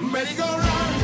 merry go run.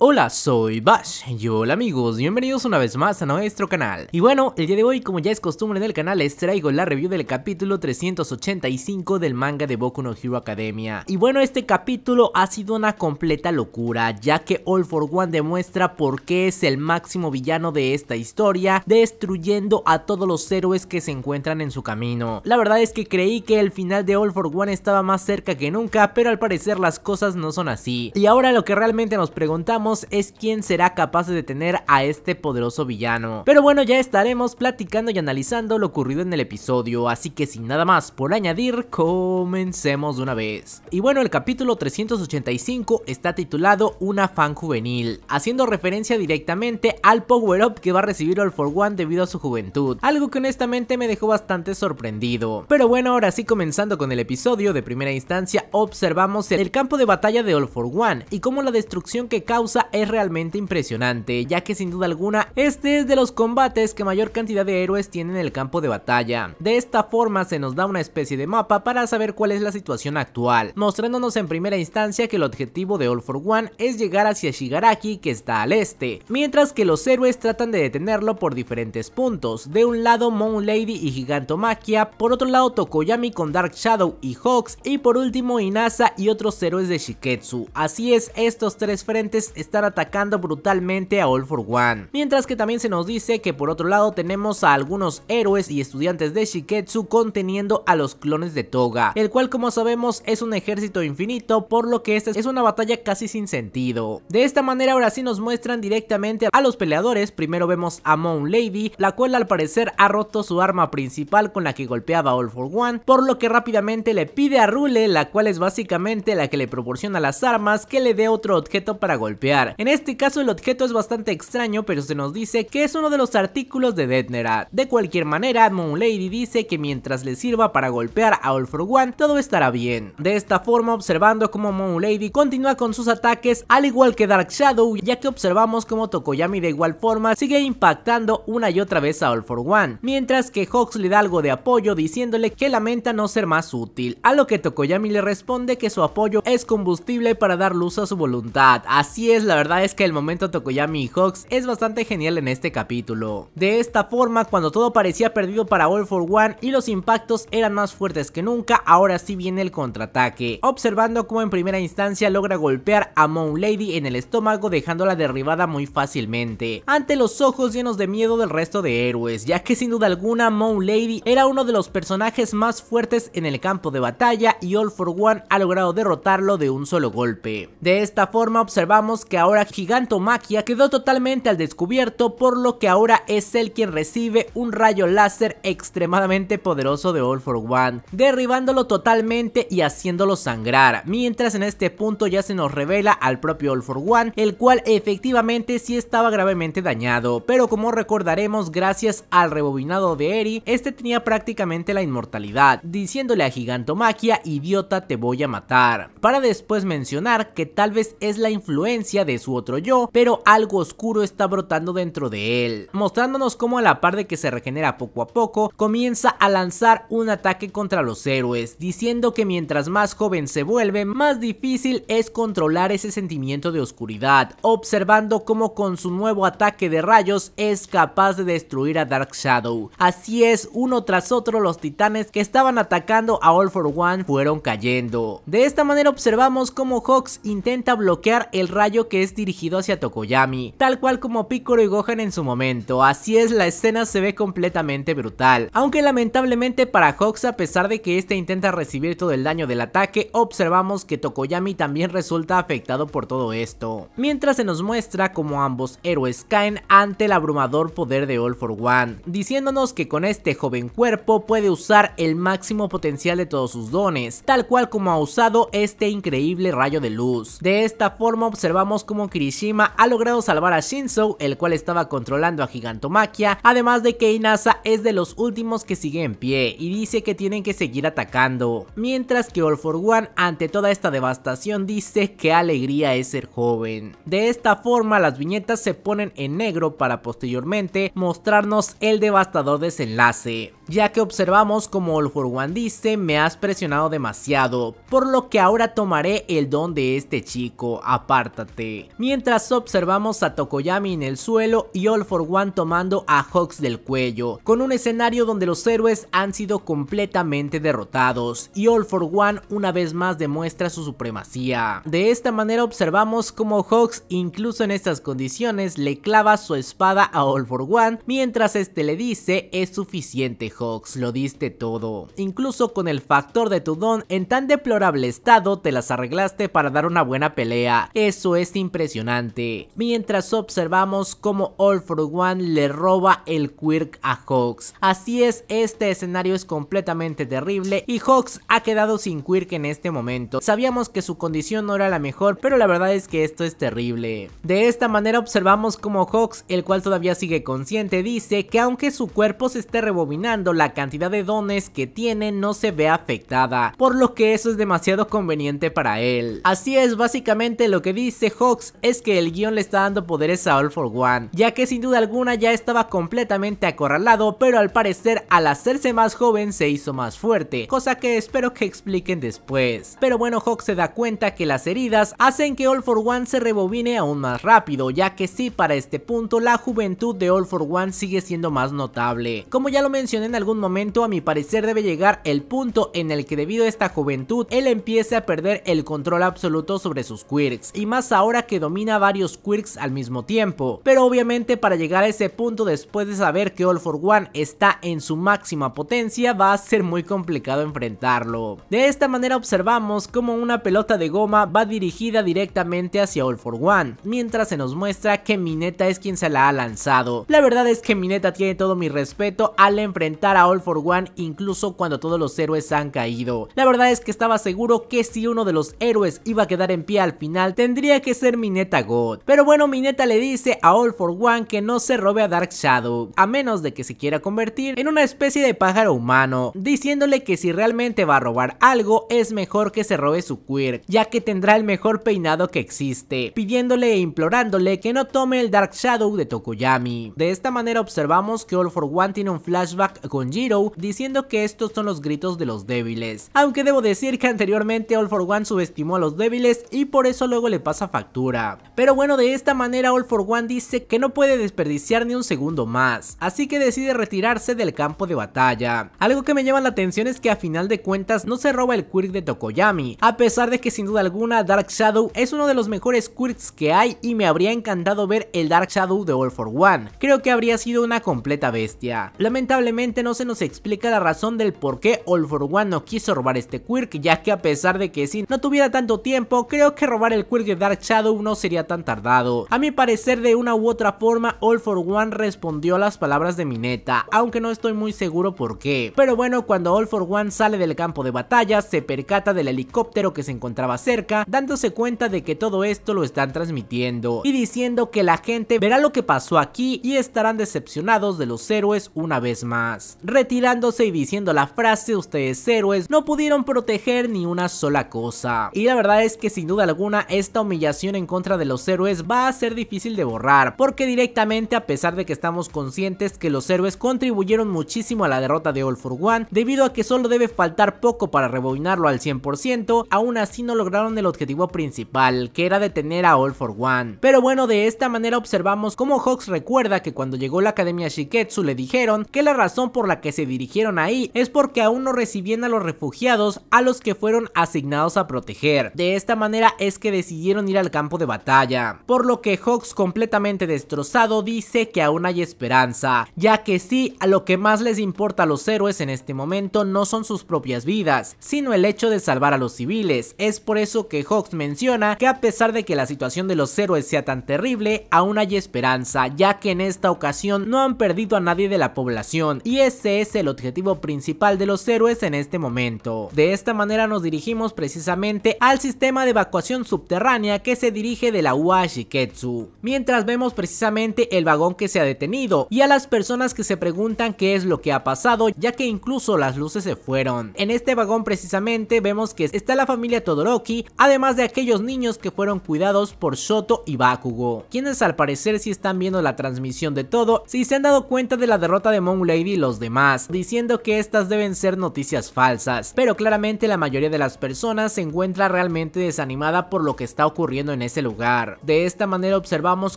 Hola, soy Bash y hola amigos, bienvenidos una vez más a nuestro canal. Y bueno, el día de hoy, como ya es costumbre en el canal, les traigo la review del capítulo 385 del manga de Boku no Hero Academia. Y bueno, este capítulo ha sido una completa locura, ya que All for One demuestra por qué es el máximo villano de esta historia, destruyendo a todos los héroes que se encuentran en su camino. La verdad es que creí que el final de All for One estaba más cerca que nunca, pero al parecer las cosas no son así. Y ahora lo que realmente nos preguntamos es quién será capaz de detener a este poderoso villano. Pero bueno, ya estaremos platicando y analizando lo ocurrido en el episodio, así que sin nada más por añadir, comencemos de una vez. Y bueno, el capítulo 385 está titulado Una fan juvenil, haciendo referencia directamente al power up que va a recibir All For One debido a su juventud, algo que honestamente me dejó bastante sorprendido. Pero bueno, ahora sí comenzando con el episodio, de primera instancia observamos el campo de batalla de All For One y cómo la destrucción que causa es realmente impresionante, ya que sin duda alguna este es de los combates que mayor cantidad de héroes tienen en el campo de batalla. De esta forma se nos da una especie de mapa para saber cuál es la situación actual, mostrándonos en primera instancia que el objetivo de All for One es llegar hacia Shigaraki que está al este, mientras que los héroes tratan de detenerlo por diferentes puntos, de un lado Moon Lady y Gigantomaquia, por otro lado Tokoyami con Dark Shadow y Hawks y por último Inasa y otros héroes de Shiketsu. Así es, estos tres frentes están estar atacando brutalmente a All for One. Mientras que también se nos dice que por otro lado tenemos a algunos héroes y estudiantes de Shiketsu conteniendo a los clones de Toga, el cual como sabemos es un ejército infinito por lo que esta es una batalla casi sin sentido. De esta manera ahora sí nos muestran directamente a los peleadores, primero vemos a Moon Lady, la cual al parecer ha roto su arma principal con la que golpeaba a All for One, por lo que rápidamente le pide a Rule, la cual es básicamente la que le proporciona las armas, que le dé otro objeto para golpear en este caso el objeto es bastante extraño, pero se nos dice que es uno de los artículos de Deadnera. De cualquier manera, Moon Lady dice que mientras le sirva para golpear a All For One, todo estará bien. De esta forma, observando cómo Moon Lady continúa con sus ataques, al igual que Dark Shadow, ya que observamos cómo Tokoyami de igual forma sigue impactando una y otra vez a All For One, mientras que Hawks le da algo de apoyo diciéndole que lamenta no ser más útil, a lo que Tokoyami le responde que su apoyo es combustible para dar luz a su voluntad. Así es, la verdad es que el momento Tokoyami y Hawks es bastante genial en este capítulo. De esta forma, cuando todo parecía perdido para All for One y los impactos eran más fuertes que nunca, ahora sí viene el contraataque, observando cómo en primera instancia logra golpear a Moon Lady en el estómago dejándola derribada muy fácilmente, ante los ojos llenos de miedo del resto de héroes, ya que sin duda alguna Moon Lady era uno de los personajes más fuertes en el campo de batalla y All for One ha logrado derrotarlo de un solo golpe. De esta forma observamos que ahora Gigantomaquia quedó totalmente al descubierto, por lo que ahora es él quien recibe un rayo láser extremadamente poderoso de All for One, derribándolo totalmente y haciéndolo sangrar, mientras en este punto ya se nos revela al propio All for One, el cual efectivamente sí estaba gravemente dañado, pero como recordaremos gracias al rebobinado de Eri, este tenía prácticamente la inmortalidad, diciéndole a Gigantomaquia, idiota te voy a matar, para después mencionar que tal vez es la influencia de su otro yo, pero algo oscuro está brotando dentro de él, mostrándonos cómo a la par de que se regenera poco a poco, comienza a lanzar un ataque contra los héroes, diciendo que mientras más joven se vuelve, más difícil es controlar ese sentimiento de oscuridad, observando cómo con su nuevo ataque de rayos es capaz de destruir a Dark Shadow. Así es, uno tras otro los titanes que estaban atacando a All for One fueron cayendo. De esta manera observamos cómo Hawks intenta bloquear el rayo que es dirigido hacia Tokoyami, tal cual como Piccolo y Gohan en su momento, así es la escena se ve completamente brutal. Aunque lamentablemente para Hawks a pesar de que este intenta recibir todo el daño del ataque, observamos que Tokoyami también resulta afectado por todo esto. Mientras se nos muestra como ambos héroes caen ante el abrumador poder de All for One, diciéndonos que con este joven cuerpo puede usar el máximo potencial de todos sus dones, tal cual como ha usado este increíble rayo de luz. De esta forma observamos como Kirishima ha logrado salvar a Shinzo, el cual estaba controlando a Gigantomachia además de que Inasa es de los últimos que sigue en pie y dice que tienen que seguir atacando, mientras que All for One ante toda esta devastación dice que alegría es ser joven. De esta forma las viñetas se ponen en negro para posteriormente mostrarnos el devastador desenlace ya que observamos como All One dice me has presionado demasiado, por lo que ahora tomaré el don de este chico, apártate. Mientras observamos a Tokoyami en el suelo y All for One tomando a Hawks del cuello, con un escenario donde los héroes han sido completamente derrotados y All for One una vez más demuestra su supremacía. De esta manera observamos como Hawks incluso en estas condiciones le clava su espada a All for One mientras este le dice es suficiente Hawks, lo diste todo. Incluso con el factor de tu don en tan deplorable estado te las arreglaste para dar una buena pelea. Eso es impresionante. Mientras observamos cómo All For One le roba el Quirk a Hawks. Así es, este escenario es completamente terrible y Hawks ha quedado sin Quirk en este momento. Sabíamos que su condición no era la mejor, pero la verdad es que esto es terrible. De esta manera observamos cómo Hawks, el cual todavía sigue consciente, dice que aunque su cuerpo se esté rebobinando, la cantidad de dones que tiene no se ve afectada, por lo que eso es demasiado conveniente para él. Así es, básicamente lo que dice Hawks es que el guión le está dando poderes a All for One, ya que sin duda alguna ya estaba completamente acorralado, pero al parecer al hacerse más joven se hizo más fuerte, cosa que espero que expliquen después. Pero bueno, Hawks se da cuenta que las heridas hacen que All for One se rebobine aún más rápido, ya que sí, para este punto la juventud de All for One sigue siendo más notable. Como ya lo mencioné en algún momento a mi parecer debe llegar el punto en el que debido a esta juventud él empiece a perder el control absoluto sobre sus quirks y más ahora que domina varios quirks al mismo tiempo. Pero obviamente para llegar a ese punto después de saber que All for One está en su máxima potencia va a ser muy complicado enfrentarlo. De esta manera observamos como una pelota de goma va dirigida directamente hacia All for One, mientras se nos muestra que Mineta es quien se la ha lanzado. La verdad es que Mineta tiene todo mi respeto al enfrentar a All for One incluso cuando todos los héroes han caído. La verdad es que estaba seguro que si uno de los héroes iba a quedar en pie al final tendría que ser Mineta God. Pero bueno, Mineta le dice a All for One que no se robe a Dark Shadow, a menos de que se quiera convertir en una especie de pájaro humano, diciéndole que si realmente va a robar algo es mejor que se robe su quirk, ya que tendrá el mejor peinado que existe, pidiéndole e implorándole que no tome el Dark Shadow de Tokoyami. De esta manera observamos que All for One tiene un flashback con Jiro diciendo que estos son los gritos de los débiles. Aunque debo decir que anteriormente All for One subestimó a los débiles y por eso luego le pasa factura. Pero bueno, de esta manera All for One dice que no puede desperdiciar ni un segundo más, así que decide retirarse del campo de batalla. Algo que me llama la atención es que a final de cuentas no se roba el quirk de Tokoyami, a pesar de que sin duda alguna Dark Shadow es uno de los mejores quirks que hay y me habría encantado ver el Dark Shadow de All for One. Creo que habría sido una completa bestia. Lamentablemente no se nos explica la razón del por qué All For One no quiso robar este quirk, ya que a pesar de que si no tuviera tanto tiempo, creo que robar el quirk de Dark Shadow no sería tan tardado. A mi parecer, de una u otra forma, All For One respondió a las palabras de Mineta, aunque no estoy muy seguro por qué. Pero bueno, cuando All For One sale del campo de batalla, se percata del helicóptero que se encontraba cerca, dándose cuenta de que todo esto lo están transmitiendo y diciendo que la gente verá lo que pasó aquí y estarán decepcionados de los héroes una vez más retirándose y diciendo la frase ustedes héroes no pudieron proteger ni una sola cosa. Y la verdad es que sin duda alguna esta humillación en contra de los héroes va a ser difícil de borrar, porque directamente a pesar de que estamos conscientes que los héroes contribuyeron muchísimo a la derrota de All for One, debido a que solo debe faltar poco para rebobinarlo al 100%, aún así no lograron el objetivo principal, que era detener a All for One. Pero bueno, de esta manera observamos cómo Hawks recuerda que cuando llegó la Academia Shiketsu le dijeron que la razón por por la que se dirigieron ahí es porque aún no recibían a los refugiados a los que fueron asignados a proteger. De esta manera es que decidieron ir al campo de batalla. Por lo que Hawks completamente destrozado dice que aún hay esperanza, ya que sí, a lo que más les importa a los héroes en este momento no son sus propias vidas, sino el hecho de salvar a los civiles. Es por eso que Hawks menciona que a pesar de que la situación de los héroes sea tan terrible, aún hay esperanza, ya que en esta ocasión no han perdido a nadie de la población y ese es el objetivo principal de los héroes en este momento. De esta manera nos dirigimos precisamente al sistema de evacuación subterránea que se dirige de la UA Shiketsu, mientras vemos precisamente el vagón que se ha detenido y a las personas que se preguntan qué es lo que ha pasado ya que incluso las luces se fueron. En este vagón precisamente vemos que está la familia Todoroki, además de aquellos niños que fueron cuidados por Shoto y Bakugo, quienes al parecer si están viendo la transmisión de todo, si se han dado cuenta de la derrota de Moon Lady los demás, diciendo que estas deben ser noticias falsas, pero claramente la mayoría de las personas se encuentra realmente desanimada por lo que está ocurriendo en ese lugar. De esta manera observamos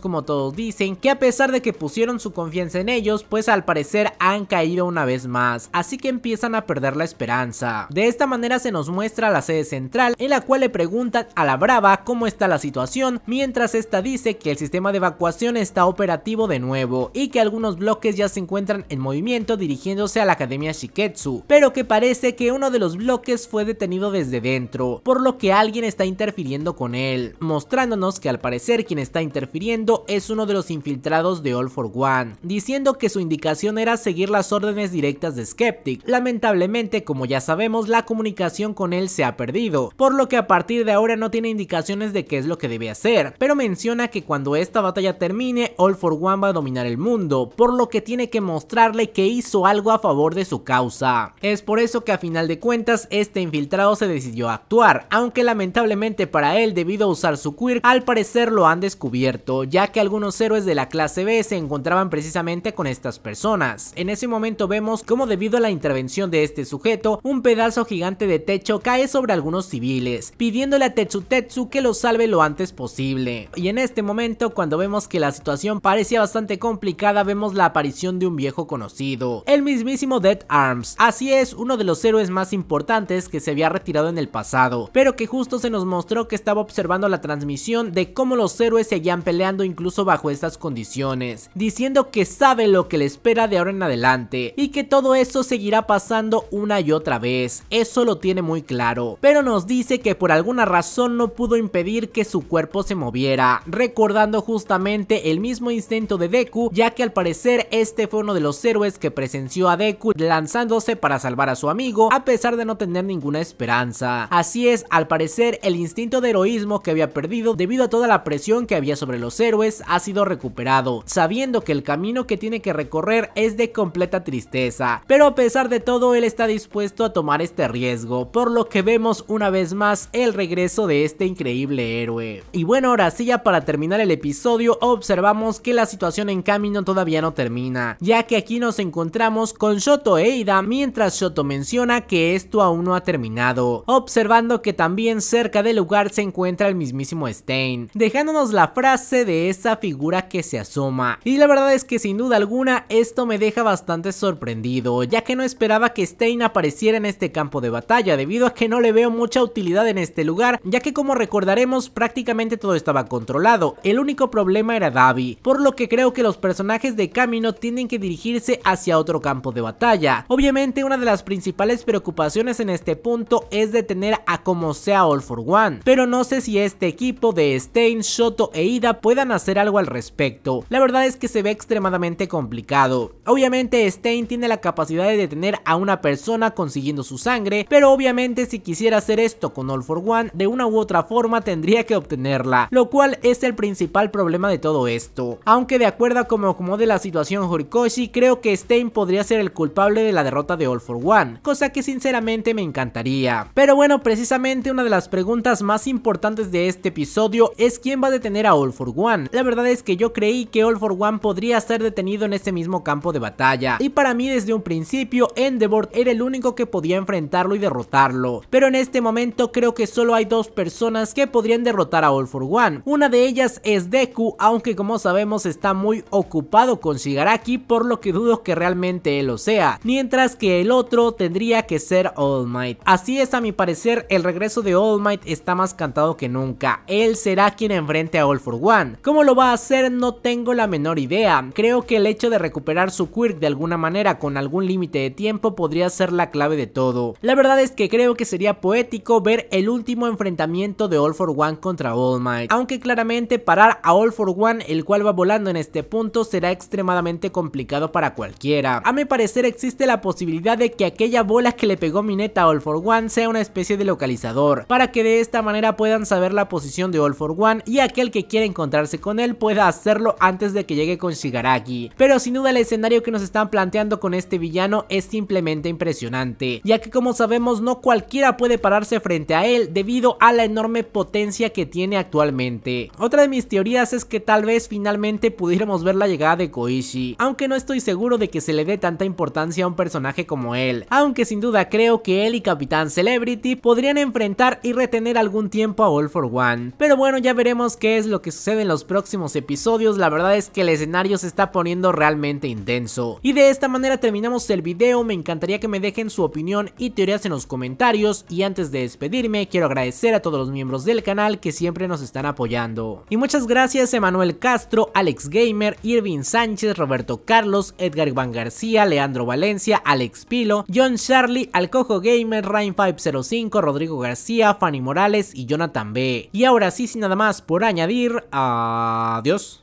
como todos dicen que a pesar de que pusieron su confianza en ellos, pues al parecer han caído una vez más, así que empiezan a perder la esperanza. De esta manera se nos muestra la sede central en la cual le preguntan a la brava cómo está la situación, mientras esta dice que el sistema de evacuación está operativo de nuevo y que algunos bloques ya se encuentran en movimiento dirigiéndose a la Academia Shiketsu, pero que parece que uno de los bloques fue detenido desde dentro, por lo que alguien está interfiriendo con él, mostrándonos que al parecer quien está interfiriendo es uno de los infiltrados de All for One, diciendo que su indicación era seguir las órdenes directas de Skeptic. Lamentablemente, como ya sabemos, la comunicación con él se ha perdido, por lo que a partir de ahora no tiene indicaciones de qué es lo que debe hacer, pero menciona que cuando esta batalla termine, All for One va a dominar el mundo, por lo que tiene que mostrarle que hizo algo a favor de su causa. Es por eso que a final de cuentas este infiltrado se decidió a actuar, aunque lamentablemente para él debido a usar su queer... al parecer lo han descubierto, ya que algunos héroes de la clase B se encontraban precisamente con estas personas. En ese momento vemos cómo debido a la intervención de este sujeto, un pedazo gigante de techo cae sobre algunos civiles, pidiéndole a Tetsu Tetsu... que lo salve lo antes posible. Y en este momento cuando vemos que la situación parecía bastante complicada vemos la aparición de un viejo conocido, el mismísimo Dead Arms. Así es, uno de los héroes más importantes que se había retirado en el pasado, pero que justo se nos mostró que estaba observando la transmisión de cómo los héroes seguían peleando incluso bajo estas condiciones, diciendo que sabe lo que le espera de ahora en adelante y que todo eso seguirá pasando una y otra vez, eso lo tiene muy claro, pero nos dice que por alguna razón no pudo impedir que su cuerpo se moviera, recordando justamente el mismo instinto de Deku, ya que al parecer este fue uno de los héroes que presentó presenció a Deku lanzándose para salvar a su amigo a pesar de no tener ninguna esperanza. Así es, al parecer el instinto de heroísmo que había perdido debido a toda la presión que había sobre los héroes ha sido recuperado, sabiendo que el camino que tiene que recorrer es de completa tristeza, pero a pesar de todo él está dispuesto a tomar este riesgo, por lo que vemos una vez más el regreso de este increíble héroe. Y bueno, ahora sí ya para terminar el episodio observamos que la situación en camino todavía no termina, ya que aquí nos encontramos con Shoto e mientras Shoto menciona que esto aún no ha terminado, observando que también cerca del lugar se encuentra el mismísimo Stain, dejándonos la frase de esa figura que se asoma. Y la verdad es que sin duda alguna esto me deja bastante sorprendido, ya que no esperaba que Stain apareciera en este campo de batalla debido a que no le veo mucha utilidad en este lugar, ya que como recordaremos prácticamente todo estaba controlado, el único problema era Davi, por lo que creo que los personajes de Camino tienen que dirigirse hacia otro campo de batalla. Obviamente una de las principales preocupaciones en este punto es detener a como sea All for One, pero no sé si este equipo de Stein, Shoto e Ida puedan hacer algo al respecto. La verdad es que se ve extremadamente complicado. Obviamente Stein tiene la capacidad de detener a una persona consiguiendo su sangre, pero obviamente si quisiera hacer esto con All for One, de una u otra forma tendría que obtenerla, lo cual es el principal problema de todo esto. Aunque de acuerdo a como acomode la situación Horikoshi, creo que Stein podría podría ser el culpable de la derrota de All for One, cosa que sinceramente me encantaría. Pero bueno, precisamente una de las preguntas más importantes de este episodio es quién va a detener a All for One. La verdad es que yo creí que All for One podría ser detenido en este mismo campo de batalla, y para mí desde un principio Endeavor era el único que podía enfrentarlo y derrotarlo. Pero en este momento creo que solo hay dos personas que podrían derrotar a All for One. Una de ellas es Deku, aunque como sabemos está muy ocupado con Shigaraki, por lo que dudo que realmente él lo sea, mientras que el otro tendría que ser All Might. Así es, a mi parecer, el regreso de All Might está más cantado que nunca. Él será quien enfrente a All For One. ¿Cómo lo va a hacer? No tengo la menor idea. Creo que el hecho de recuperar su quirk de alguna manera con algún límite de tiempo podría ser la clave de todo. La verdad es que creo que sería poético ver el último enfrentamiento de All For One contra All Might. Aunque claramente parar a All For One, el cual va volando en este punto, será extremadamente complicado para cualquiera. A mi parecer existe la posibilidad de que aquella bola que le pegó Mineta a All for One sea una especie de localizador, para que de esta manera puedan saber la posición de All for One y aquel que quiera encontrarse con él pueda hacerlo antes de que llegue con Shigaraki. Pero sin duda el escenario que nos están planteando con este villano es simplemente impresionante, ya que como sabemos no cualquiera puede pararse frente a él debido a la enorme potencia que tiene actualmente. Otra de mis teorías es que tal vez finalmente pudiéramos ver la llegada de Koichi, aunque no estoy seguro de que se le dé tanta importancia a un personaje como él, aunque sin duda creo que él y Capitán Celebrity podrían enfrentar y retener algún tiempo a All for One. Pero bueno, ya veremos qué es lo que sucede en los próximos episodios, la verdad es que el escenario se está poniendo realmente intenso. Y de esta manera terminamos el video, me encantaría que me dejen su opinión y teorías en los comentarios y antes de despedirme quiero agradecer a todos los miembros del canal que siempre nos están apoyando. Y muchas gracias Emanuel Castro, Alex Gamer, Irving Sánchez, Roberto Carlos, Edgar Iván García, Leandro Valencia, Alex Pilo, John Charlie, Alcojo Gamer, Rain505, Rodrigo García, Fanny Morales y Jonathan B. Y ahora sí, sin nada más por añadir, adiós.